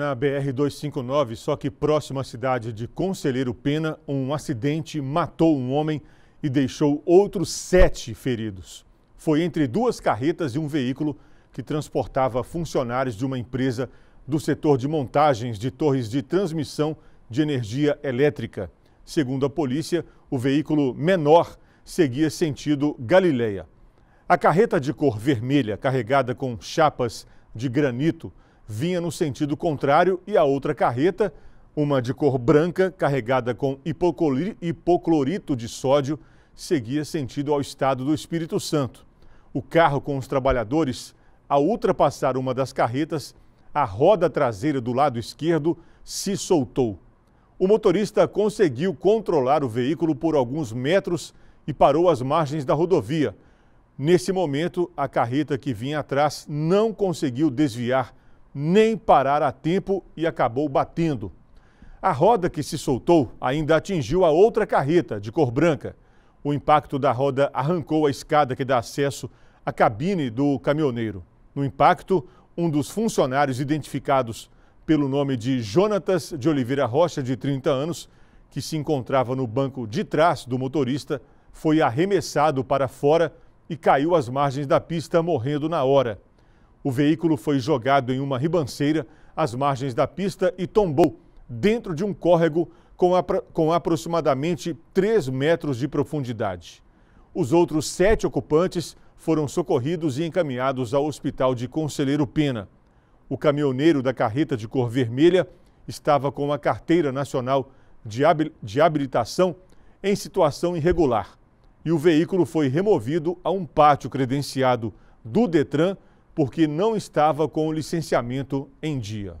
Na BR-259, só que próximo à cidade de Conselheiro Pena, um acidente matou um homem e deixou outros sete feridos. Foi entre duas carretas e um veículo que transportava funcionários de uma empresa do setor de montagens de torres de transmissão de energia elétrica. Segundo a polícia, o veículo menor seguia sentido Galileia. A carreta de cor vermelha, carregada com chapas de granito, vinha no sentido contrário e a outra carreta, uma de cor branca carregada com hipoclorito de sódio, seguia sentido ao estado do Espírito Santo. O carro com os trabalhadores, ao ultrapassar uma das carretas, a roda traseira do lado esquerdo se soltou. O motorista conseguiu controlar o veículo por alguns metros e parou às margens da rodovia. Nesse momento, a carreta que vinha atrás não conseguiu desviar nem parar a tempo e acabou batendo. A roda que se soltou ainda atingiu a outra carreta, de cor branca. O impacto da roda arrancou a escada que dá acesso à cabine do caminhoneiro. No impacto, um dos funcionários identificados pelo nome de Jonatas de Oliveira Rocha, de 30 anos, que se encontrava no banco de trás do motorista, foi arremessado para fora e caiu às margens da pista, morrendo na hora. O veículo foi jogado em uma ribanceira às margens da pista e tombou dentro de um córrego com, apro com aproximadamente 3 metros de profundidade. Os outros sete ocupantes foram socorridos e encaminhados ao hospital de Conselheiro Pena. O caminhoneiro da carreta de cor vermelha estava com a Carteira Nacional de, Habil de Habilitação em situação irregular e o veículo foi removido a um pátio credenciado do Detran porque não estava com o licenciamento em dia.